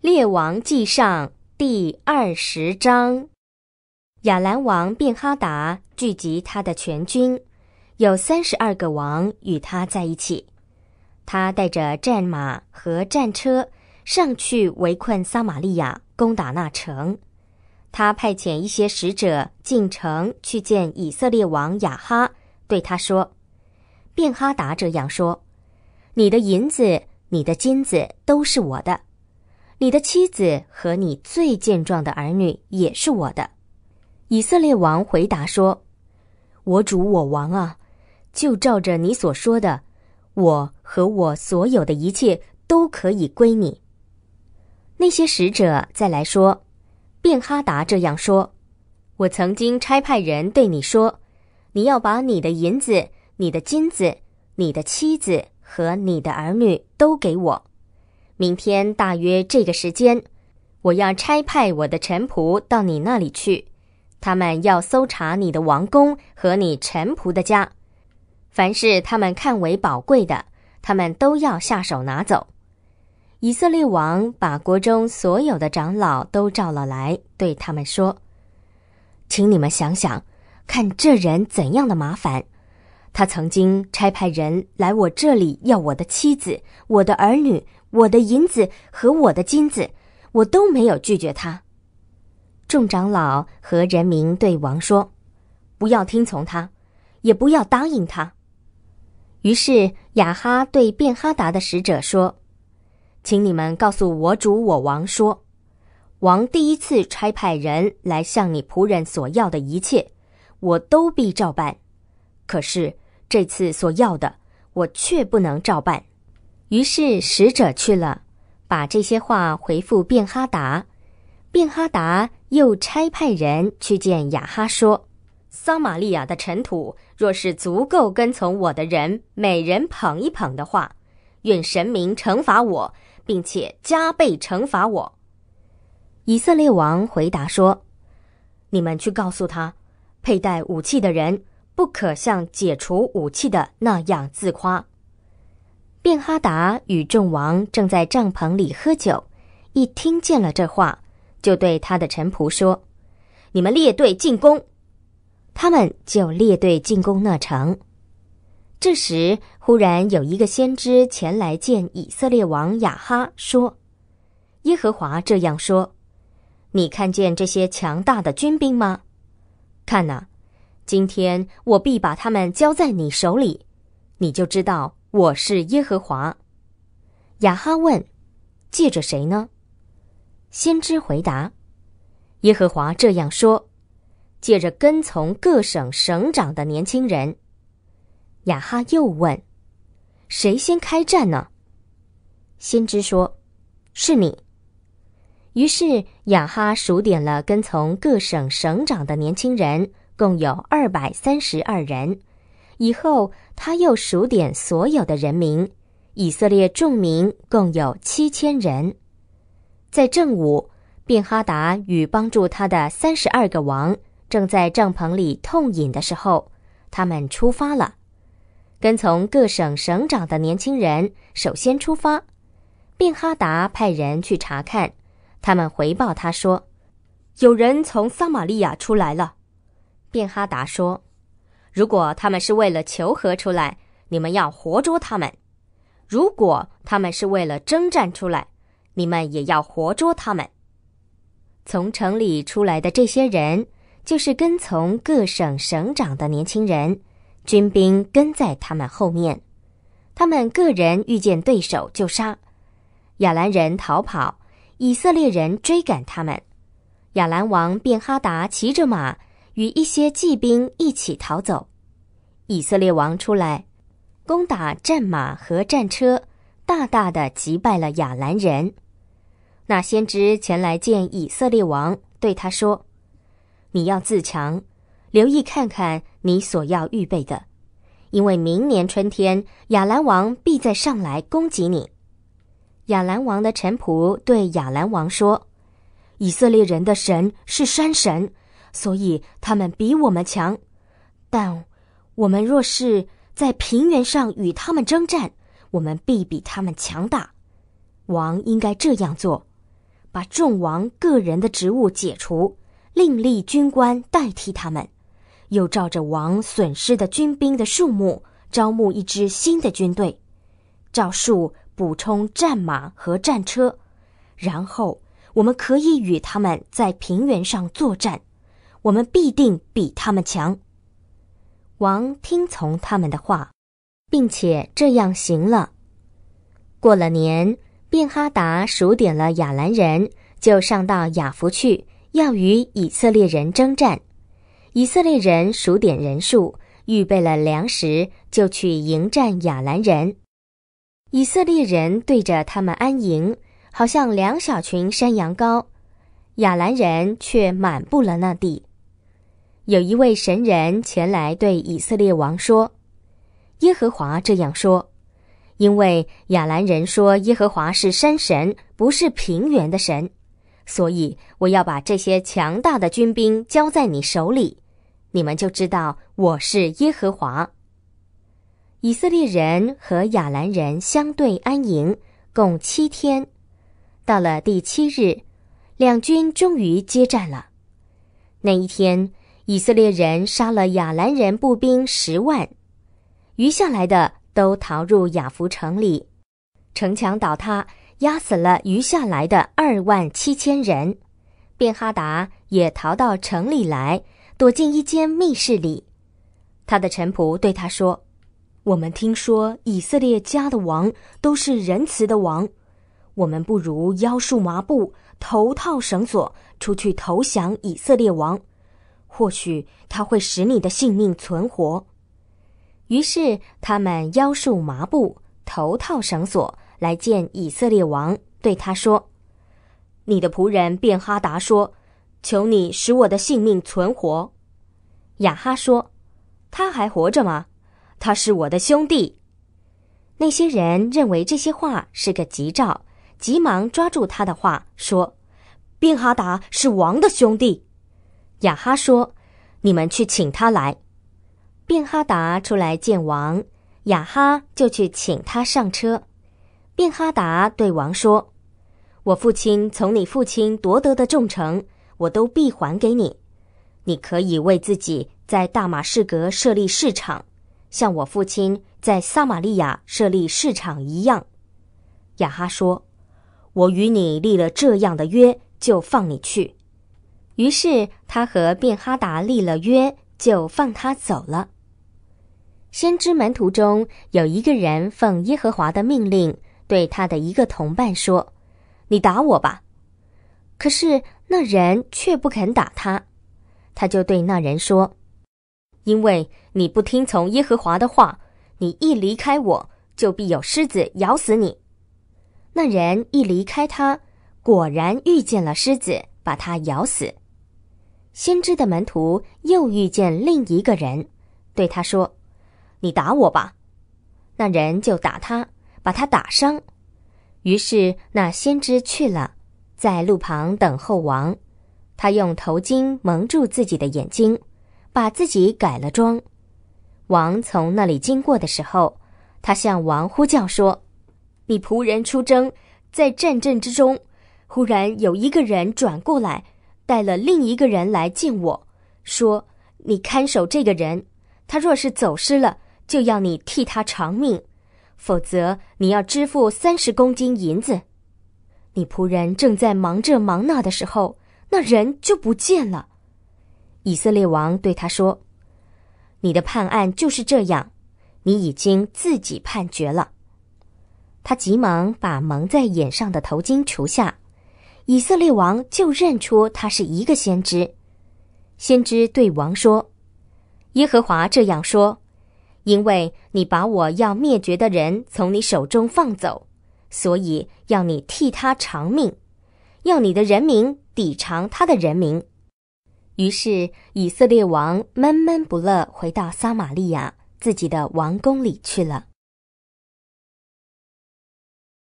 列王记上第二十章，亚兰王便哈达聚集他的全军，有三十二个王与他在一起。他带着战马和战车上去围困撒玛利亚，攻打那城。他派遣一些使者进城去见以色列王雅哈，对他说：“便哈达这样说：‘你的银子、你的金子都是我的。’”你的妻子和你最健壮的儿女也是我的。”以色列王回答说，“我主我王啊，就照着你所说的，我和我所有的一切都可以归你。”那些使者再来说：“便哈达这样说，我曾经差派人对你说，你要把你的银子、你的金子、你的妻子和你的儿女都给我。”明天大约这个时间，我要差派我的臣仆到你那里去，他们要搜查你的王宫和你臣仆的家，凡是他们看为宝贵的，他们都要下手拿走。以色列王把国中所有的长老都召了来，对他们说：“请你们想想，看这人怎样的麻烦。他曾经差派人来我这里要我的妻子、我的儿女。”我的银子和我的金子，我都没有拒绝他。众长老和人民对王说：“不要听从他，也不要答应他。”于是雅哈对便哈达的使者说：“请你们告诉我主我王说，王第一次差派人来向你仆人索要的一切，我都必照办；可是这次所要的，我却不能照办。”于是使者去了，把这些话回复便哈达。便哈达又差派人去见雅哈说：“撒玛利亚的尘土，若是足够跟从我的人每人捧一捧的话，愿神明惩罚我，并且加倍惩罚我。”以色列王回答说：“你们去告诉他，佩戴武器的人不可像解除武器的那样自夸。”便哈达与众王正在帐篷里喝酒，一听见了这话，就对他的臣仆说：“你们列队进攻。”他们就列队进攻那城。这时忽然有一个先知前来见以色列王雅哈，说：“耶和华这样说：你看见这些强大的军兵吗？看哪，今天我必把他们交在你手里，你就知道。”我是耶和华。雅哈问：“借着谁呢？”先知回答：“耶和华这样说：借着跟从各省省长的年轻人。”雅哈又问：“谁先开战呢？”先知说：“是你。”于是雅哈数点了跟从各省省长的年轻人，共有二百三十二人。以后，他又数点所有的人民，以色列众民共有七千人。在正午，便哈达与帮助他的三十二个王正在帐篷里痛饮的时候，他们出发了。跟从各省省长的年轻人首先出发，便哈达派人去查看，他们回报他说，有人从撒玛利亚出来了。便哈达说。如果他们是为了求和出来，你们要活捉他们；如果他们是为了征战出来，你们也要活捉他们。从城里出来的这些人，就是跟从各省省长的年轻人，军兵跟在他们后面。他们个人遇见对手就杀。亚兰人逃跑，以色列人追赶他们。亚兰王便哈达骑着马。与一些祭兵一起逃走。以色列王出来，攻打战马和战车，大大的击败了亚兰人。那先知前来见以色列王，对他说：“你要自强，留意看看你所要预备的，因为明年春天亚兰王必再上来攻击你。”亚兰王的臣仆对亚兰王说：“以色列人的神是山神。”所以他们比我们强，但，我们若是在平原上与他们征战，我们必比他们强大。王应该这样做：把众王个人的职务解除，另立军官代替他们；又照着王损失的军兵的数目，招募一支新的军队，照数补充战马和战车，然后我们可以与他们在平原上作战。我们必定比他们强。王听从他们的话，并且这样行了。过了年，便哈达数点了亚兰人，就上到雅弗去，要与以色列人征战。以色列人数点人数，预备了粮食，就去迎战亚兰人。以色列人对着他们安营，好像两小群山羊羔；亚兰人却满布了那地。有一位神人前来对以色列王说：“耶和华这样说，因为亚兰人说耶和华是山神，不是平原的神，所以我要把这些强大的军兵交在你手里，你们就知道我是耶和华。”以色列人和亚兰人相对安营，共七天。到了第七日，两军终于接战了。那一天。以色列人杀了亚兰人步兵十万，余下来的都逃入亚弗城里，城墙倒塌，压死了余下来的二万七千人。便哈达也逃到城里来，躲进一间密室里。他的臣仆对他说：“我们听说以色列家的王都是仁慈的王，我们不如腰束麻布，头套绳索，出去投降以色列王。”或许它会使你的性命存活。于是他们腰束麻布，头套绳索，来见以色列王，对他说：“你的仆人便哈达说，求你使我的性命存活。”雅哈说：“他还活着吗？他是我的兄弟。”那些人认为这些话是个吉兆，急忙抓住他的话说：“便哈达是王的兄弟。”亚哈说：“你们去请他来。”便哈达出来见王，亚哈就去请他上车。便哈达对王说：“我父亲从你父亲夺得的众城，我都必还给你。你可以为自己在大马士革设立市场，像我父亲在撒玛利亚设立市场一样。”亚哈说：“我与你立了这样的约，就放你去。”于是他和便哈达立了约，就放他走了。先知门徒中有一个人奉耶和华的命令，对他的一个同伴说：“你打我吧。”可是那人却不肯打他，他就对那人说：“因为你不听从耶和华的话，你一离开我就必有狮子咬死你。”那人一离开他，果然遇见了狮子，把他咬死。先知的门徒又遇见另一个人，对他说：“你打我吧。”那人就打他，把他打伤。于是那先知去了，在路旁等候王。他用头巾蒙住自己的眼睛，把自己改了装。王从那里经过的时候，他向王呼叫说：“你仆人出征，在战阵之中，忽然有一个人转过来。”带了另一个人来见我，说：“你看守这个人，他若是走失了，就要你替他偿命；否则，你要支付三十公斤银子。”你仆人正在忙这忙那的时候，那人就不见了。以色列王对他说：“你的判案就是这样，你已经自己判决了。”他急忙把蒙在眼上的头巾除下。以色列王就认出他是一个先知。先知对王说：“耶和华这样说，因为你把我要灭绝的人从你手中放走，所以要你替他偿命，要你的人民抵偿他的人民。”于是以色列王闷闷不乐，回到撒玛利亚自己的王宫里去了。